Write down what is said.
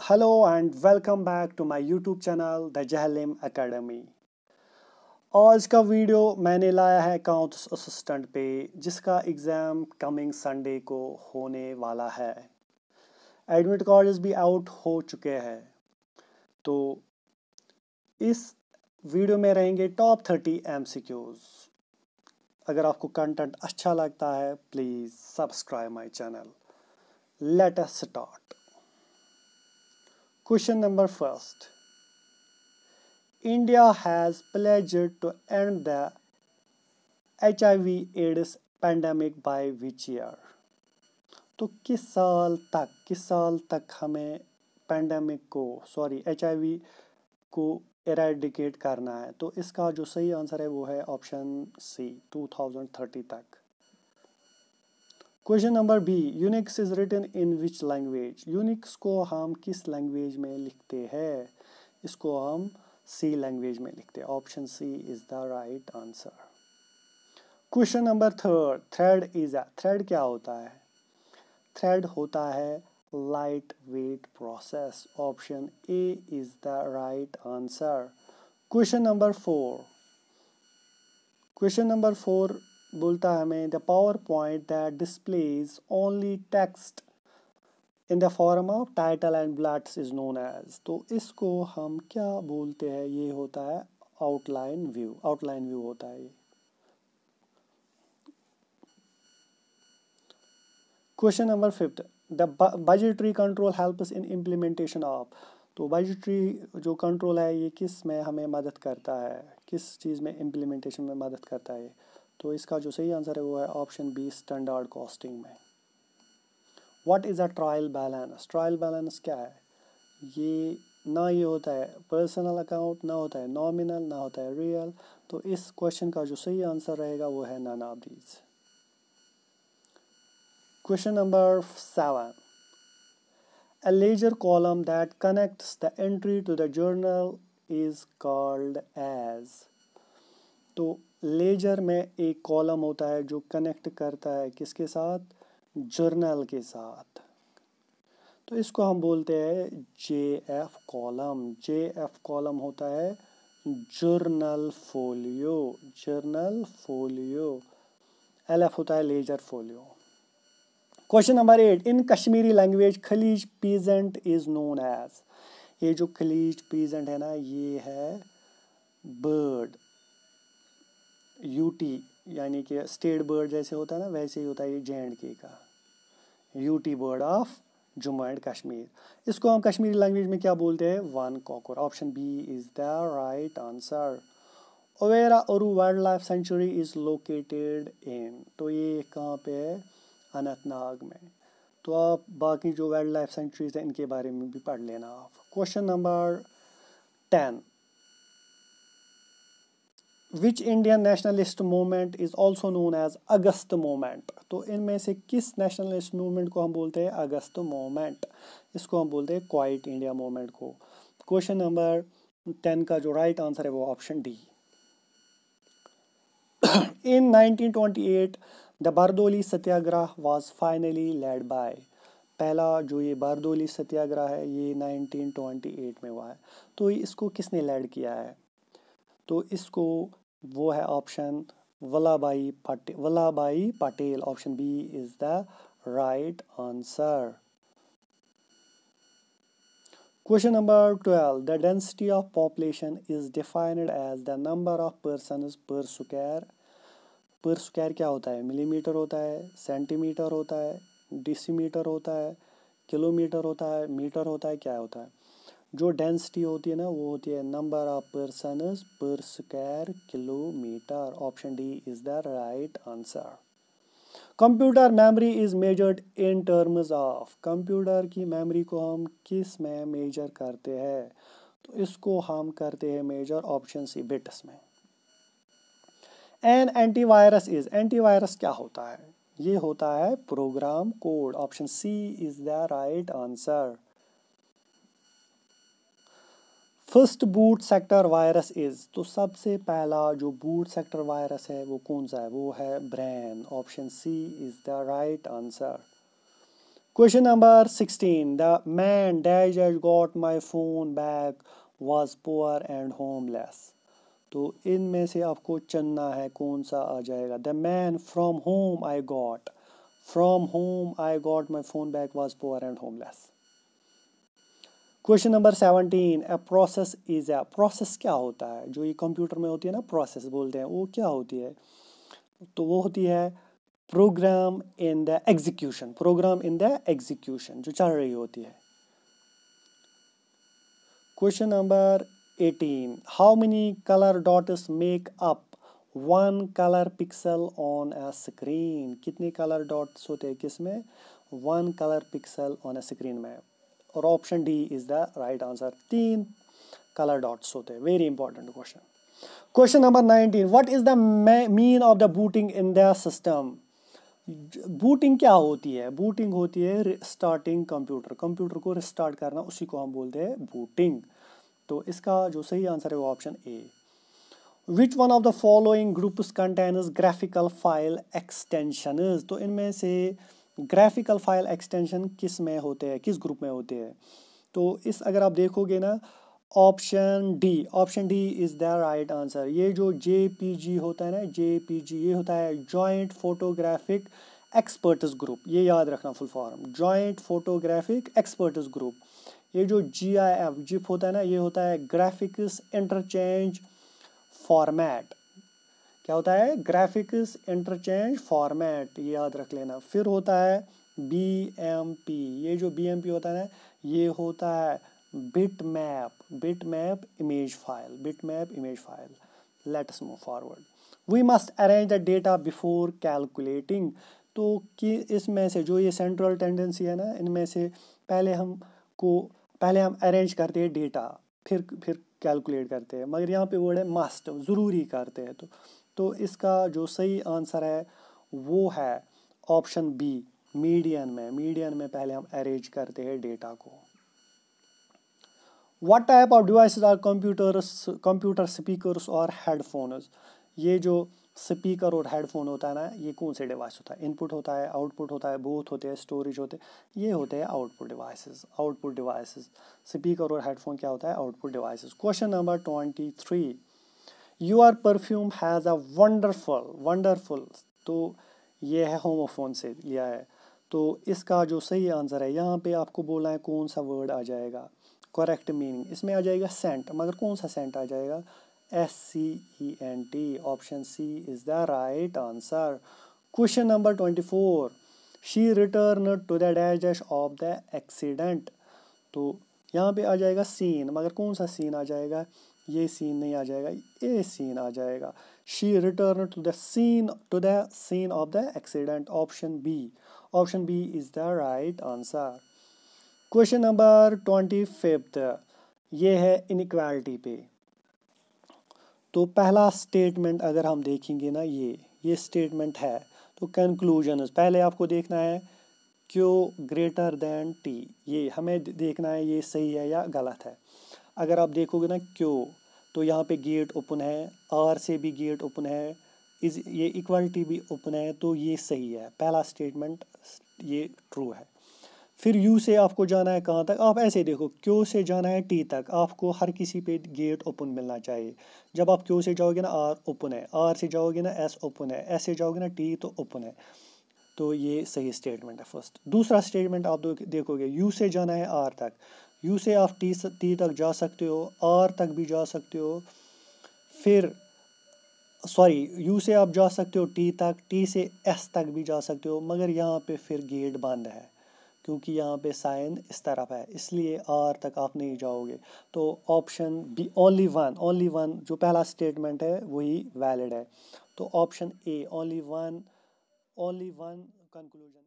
Hello and welcome back to my YouTube channel The Jahlim Academy. आज का video मैंने लाया है अकाउंट्स असिस्टेंट पे जिसका एग्ज़ाम कमिंग संडे को होने वाला है एडमिट कार्ड्स भी आउट हो चुके हैं तो इस वीडियो में रहेंगे टॉप थर्टी एम अगर आपको कंटेंट अच्छा लगता है please subscribe my channel let us start Question number first. India has pledged to end the HIV AIDS pandemic by which year तो किस साल तक किस साल तक हमें पैंडमिक को सॉरी एच को एराडिकेट करना है तो इसका जो सही आंसर है वो है ऑप्शन सी 2030 तक question number B Unix is written in which language Unix को हम किस लैंग्वेज में लिखते हैं इसको हम सी लैंग्वेज में लिखते हैं option C is the right answer question number third thread is thread क्या होता है थ्रेड होता है light weight process option A is the right answer question number four question number four बोलता है हमें the power point that displays only text in the form of title and bullets is known as तो इसको हम क्या बोलते हैं ये होता है आउटलाइन व्यू आउटलाइन व्यू होता है ये question number fifth the budgetary control helps in implementation of तो बजटरी जो कंट्रोल है ये किस में हमें मदद करता है किस चीज़ में इम्प्लीमेंटेशन में मदद करता है तो इसका जो सही आंसर है वो है ऑप्शन बी स्टैंडर्ड कॉस्टिंग में what is a trial balance trial balance क्या है ये ना ये होता है पर्सनल अकाउंट ना होता है नॉमिनल ना होता है रियल तो इस क्वेश्चन का जो सही आंसर रहेगा वो है none of these question number seven a ledger column that connects the entry to the journal is called as तो लेजर में एक कॉलम होता है जो कनेक्ट करता है किसके साथ जर्नल के साथ तो इसको हम बोलते हैं J F column J F column होता है journal folio journal folio L F होता है ledger folio question number eight in Kashmiri language kalij pheasant is known as ये जो खलीज पीजेंट है ना ये है बर्ड यूटी यानी कि स्टेट बर्ड जैसे होता है ना वैसे ही होता है ये जे एंड के का UT bird of Jammu and Kashmir इसको हम कश्मीरी लैंग्वेज में क्या बोलते हैं वन कॉकर option B is the right answer Overa Aru wildlife sanctuary is located in तो ये कहाँ पे है अनंतनाग में तो आप बाकी जो वाइल्ड लाइफ सेंचुरीज हैं इनके बारे में भी पढ़ लेना आप question number ten which Indian nationalist movement is also known as August moment तो इनमें से किस नेशनलिस्ट मूवमेंट को हम बोलते हैं अगस्त मोमेंट इसको हम बोलते हैं क्वाइट इंडिया मोमेंट को क्वेश्चन नंबर टेन का जो राइट आंसर है वो option D in nineteen twenty eight the Bardoli Satyagraha was finally led by पहला जो ये बारदोली सत्याग्रह है ये नाइनटीन ट्वेंटी एट में हुआ है तो इसको किसने लेड किया है तो इसको वो है option Vallabhbhai Patel Vallabhbhai Patel option B is the right answer question number twelve the density of population is defined as the number of person per square per square क्या होता है मिलीमीटर होता है सेंटीमीटर होता है डिसीमीटर होता है किलोमीटर होता है मीटर होता है क्या होता है जो डेंसिटी होती है ना वो होती है number of person per square kilometre option D is the right answer computer memory is measured in terms of computer की मेमोरी को हम किस में मेजर करते हैं तो इसको हम करते हैं मेजर ऑप्शन सी बिट्स में एन एंटीवायरस इज एंटीवायरस क्या होता है ये होता है program code option C is the right answer first boot sector virus is तो सबसे पहला जो बूट सेक्टर वायरस है वो कौन सा है वो है brain option C is the right answer question number sixteen the man dash as got my phone back was poor and homeless तो इन में से आपको चुनना है कौन सा आ जाएगा the man from home I got from home I got my phone back was poor and homeless question number seventeen a process is a process क्या होता है जो ये कंप्यूटर में होती है ना प्रोसेस बोलते हैं वो क्या होती है तो वो होती है program in the execution program in the execution जो चल रही होती है question number eighteen how many colour dots make up one colour pixel on a screen कितने कलर डॉट्स होते हैं किसमें one colour pixel on a screen में और option D is the right answer तीन कलर डॉट्स होते हैं very important question question number nineteen what is the mean of the booting in the system booting क्या होती है booting होती है रिस्टार्टिंग कंप्यूटर कंप्यूटर को रिस्टार्ट करना उसी को हम बोलते हैं बूटिंग तो इसका जो सही आंसर है वो option A which one of the following groups containers graphical file extensions तो इनमें से ग्राफिकल फाइल एक्सटेंशन किस में होते हैं किस ग्रुप में होते हैं तो इस अगर आप देखोगे ना option D option D is the right answer ये जो जे पी जी होता है ना जे पी जी ये होता है जॉइंट फोटोग्राफिक एक्सपर्ट्स ग्रुप ये याद रखना full form joint photographic experts group ये जो जी आई एफ जिप होता है ना ये होता है ग्राफिक्स इंटरचेंज फॉर्मेट क्या होता है ग्राफिक्स इंटरचेंज फॉर्मेट ये याद रख लेना फिर होता है बी एम पी ये जो बी एम पी होता है ना ये होता है bitmap bitmap image file bitmap image file let's move forward we must arrange the data before calculating तो कि इसमें से जो ये सेंट्रल टेंडेंसी है ना इनमें से पहले हम को पहले हम अरेंज करते हैं डेटा फिर फिर कैलकुलेट करते हैं मगर यहाँ पे वर्ड है मस्ट ज़रूरी करते हैं तो तो इसका जो सही आंसर है वो है ऑप्शन बी मीडियन में मीडियन में पहले हम अरेंज करते हैं डेटा को what type of devices are computers computer speakers और हेडफोन्स ये जो स्पीकर और हेडफोन होता है ना ये कौन से डिवाइस होता है इनपुट होता है आउटपुट होता है बोथ होते हैं स्टोरेज होते हैं ये होते हैं output devices output devices speaker और हेडफोन क्या होता है output devices question number twenty three your perfume has a wonderful wonderful तो ये है होमोफोन से लिया है तो इसका जो सही आंसर है यहाँ पे आपको बोला है कौन सा वर्ड आ जाएगा करेक्ट मीनिंग इसमें आ जाएगा सेंट मगर कौन सा सेंट आ जाएगा S C E N T option C is the right answer question number twenty four she return to the dash dash of the accident तो यहाँ पे आ जाएगा सीन मगर कौन सा सीन आ जाएगा ये सीन नहीं आ जाएगा ये सीन आ जाएगा she return to the scene to the scene of the accident option B option B is the right answer question number twenty fifth ये है इनक्वालिटी पे तो पहला स्टेटमेंट अगर हम देखेंगे ना ये ये स्टेटमेंट है तो कंक्लूजन पहले आपको देखना है क्यों ग्रेटर दैन टी ये हमें देखना है ये सही है या गलत है अगर आप देखोगे ना क्यों तो यहाँ पे गेट ओपन है आर से भी गेट ओपन है इज ये इक्वालिटी भी ओपन है तो ये सही है पहला स्टेटमेंट ये ट्रू है फिर यू से आपको जाना है कहाँ तक आप ऐसे देखो क्यों से जाना है टी तक आपको हर किसी पे गेट ओपन मिलना चाहिए जब आप क्यू से जाओगे ना आर ओपन है आर से जाओगे ना एस ओपन है एस से जाओगे ना टी तो ओपन है तो ये सही स्टेटमेंट है फर्स्ट दूसरा स्टेटमेंट आप देखोगे यू से जाना है आर तक यू से आप टी टी तक जा सकते हो आर तक भी जा सकते हो फिर सॉरी यू से आप जा सकते हो टी तक टी से एस तक भी जा सकते हो मगर यहाँ पे फिर गेट बंद है क्योंकि यहाँ पे साइन इस तरफ है इसलिए आर तक आप नहीं जाओगे तो option B only one only one जो पहला स्टेटमेंट है वही वैलिड है तो option A only one only one conclusion